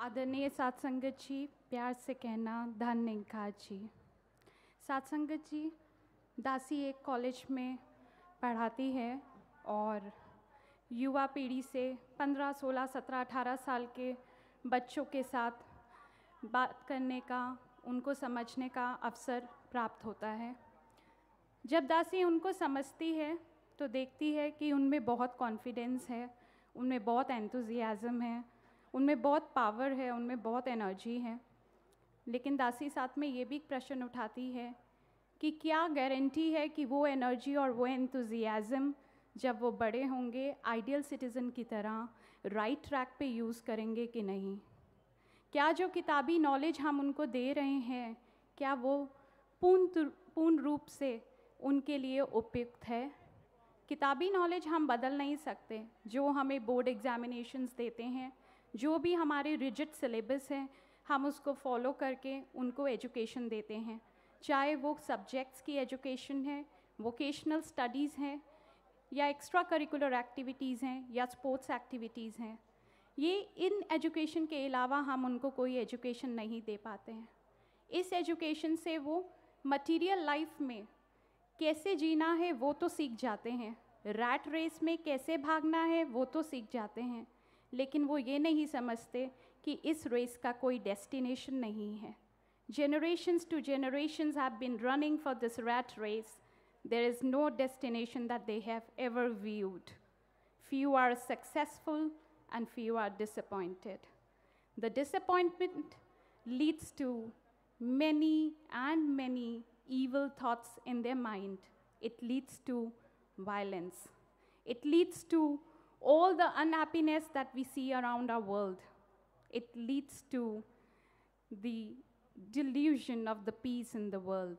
आदरणीय सात संगत जी प्यार से कहना धन निंकार जी सात संगत जी दासी एक कॉलेज में पढ़ाती है और युवा पीढ़ी से 15, 16, 17, 18 साल के बच्चों के साथ बात करने का उनको समझने का अवसर प्राप्त होता है जब दासी उनको समझती है तो देखती है कि उनमें बहुत कॉन्फिडेंस है उनमें बहुत एंथुजियाज़म है उनमें बहुत पावर है उनमें बहुत एनर्जी है लेकिन दासी साथ में ये भी प्रश्न उठाती है कि क्या गारंटी है कि वो एनर्जी और वो एंतुजियाज़म जब वो बड़े होंगे आइडियल सिटीज़न की तरह राइट ट्रैक पे यूज़ करेंगे कि नहीं क्या जो किताबी नॉलेज हम उनको दे रहे हैं क्या वो पूर्ण पूर्ण रूप से उनके लिए उपयुक्त है किताबी नॉलेज हम बदल नहीं सकते जो हमें बोर्ड एग्जामिनेशंस देते हैं जो भी हमारे रिजिट सिलेबस हैं हम उसको फॉलो करके उनको एजुकेशन देते हैं चाहे वो सब्जेक्ट्स की एजुकेशन है वोकेशनल स्टडीज़ हैं या एक्स्ट्रा करिकुलर एक्टिविटीज़ हैं या स्पोर्ट्स एक्टिविटीज़ हैं ये इन एजुकेशन के अलावा हम उनको कोई एजुकेशन नहीं दे पाते हैं इस एजुकेशन से वो मटेरियल लाइफ में कैसे जीना है वो तो सीख जाते हैं रैट रेस में कैसे भागना है वो तो सीख जाते हैं लेकिन वो ये नहीं समझते कि इस रेस का कोई डेस्टिनेशन नहीं है generations to generations have been running for this rat race there is no destination that they have ever viewed few are successful and few are disappointed the disappointment leads to many and many evil thoughts in their mind it leads to violence it leads to all the unhappiness that we see around our world. It leads to the delusion of the peace in the world.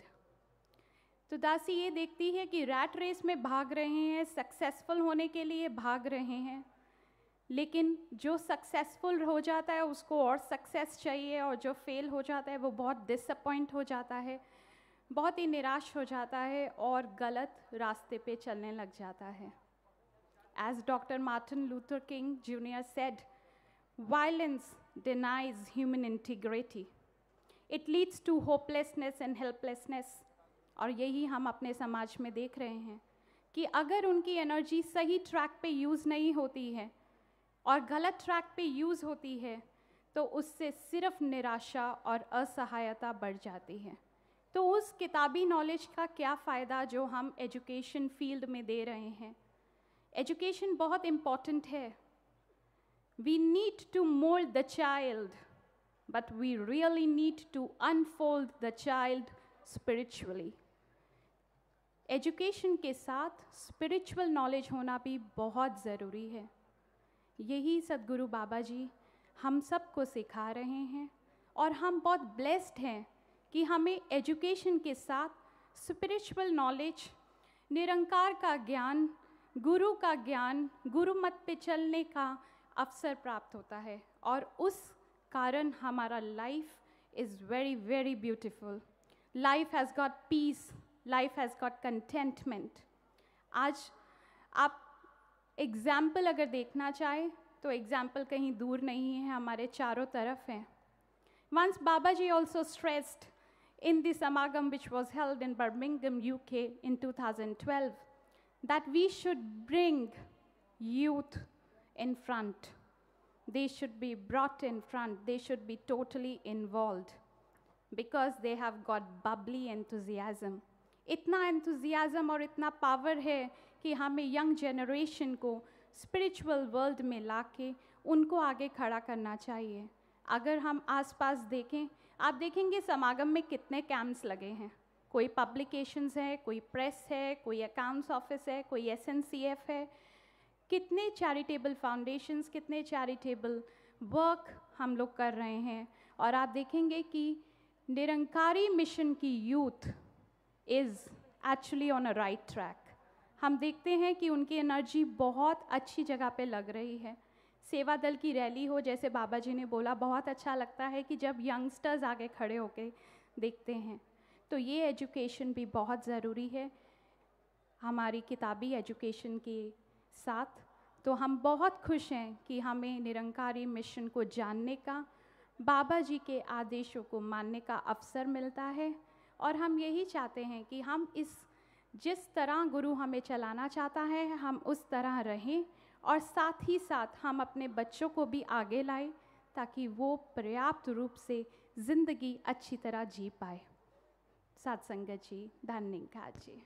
तो दासी ये देखती है कि rat race में भाग रहे हैं सक्सेसफुल होने के लिए भाग रहे हैं लेकिन जो सक्सेसफुल हो जाता है उसको और सक्सेस चाहिए और जो फेल हो जाता है वो बहुत डिसअपॉइंट हो जाता है बहुत ही निराश हो जाता है और गलत रास्ते पे चलने लग जाता है As Dr. Martin Luther King Jr. said, violence denies human integrity. It leads to hopelessness and helplessness. और यही हम अपने समाज में देख रहे हैं कि अगर उनकी एनर्जी सही ट्रैक पे यूज़ नहीं होती है और गलत ट्रैक पे यूज़ होती है तो उससे सिर्फ निराशा और असहायता बढ़ जाती है तो उस किताबी नॉलेज का क्या फ़ायदा जो हम एजुकेशन फील्ड में दे रहे हैं एजुकेशन बहुत इम्पॉर्टेंट है we need to mould the child but we really need to unfold the child spiritually education के साथ स्पिरिचुअल नॉलेज होना भी बहुत ज़रूरी है यही सदगुरु बाबा जी हम सबको सिखा रहे हैं और हम बहुत ब्लेस्ड हैं कि हमें एजुकेशन के साथ स्पिरिचुअल नॉलेज निरंकार का ज्ञान गुरु का ज्ञान गुरु मत पे चलने का अवसर प्राप्त होता है और उस कारण हमारा life is very very beautiful life has got peace life has got contentment आज आप एग्ज़ाम्पल अगर देखना चाहें तो एग्ज़ाम्पल कहीं दूर नहीं है हमारे चारों तरफ हैं once Baba ji also stressed in this samagam which was held in Birmingham U K in two thousand twelve that we should bring youth in front. They should be brought in front. They should be totally involved because they have got bubbly enthusiasm. Itna enthusiasm or itna power है कि हमें young generation को spiritual world में ला के उनको आगे खड़ा करना चाहिए अगर हम आसपास देखें आप देखेंगे समागम में कितने कैंप्स लगे हैं कोई पब्लिकेशंस है कोई प्रेस है कोई अकाउंट्स ऑफिस है कोई एसएनसीएफ है कितने चैरिटेबल फाउंडेशंस कितने चैरिटेबल वर्क हम लोग कर रहे हैं और आप देखेंगे कि निरंकारी मिशन की youth is actually on a right track हम देखते हैं कि उनकी एनर्जी बहुत अच्छी जगह पे लग रही है सेवा दल की रैली हो जैसे बाबा जी ने बोला बहुत अच्छा लगता है कि जब यंगस्टर्स आगे खड़े होके देखते हैं तो ये एजुकेशन भी बहुत ज़रूरी है हमारी किताबी एजुकेशन के साथ तो हम बहुत खुश हैं कि हमें निरंकारी मिशन को जानने का बाबा जी के आदेशों को मानने का अवसर मिलता है और हम यही चाहते हैं कि हम इस जिस तरह गुरु हमें चलाना चाहता है हम उस तरह रहें और साथ ही साथ हम अपने बच्चों को भी आगे लाएं ताकि वो पर्याप्त रूप से ज़िंदगी अच्छी तरह जी पाए सातसंगाची धान्य खायची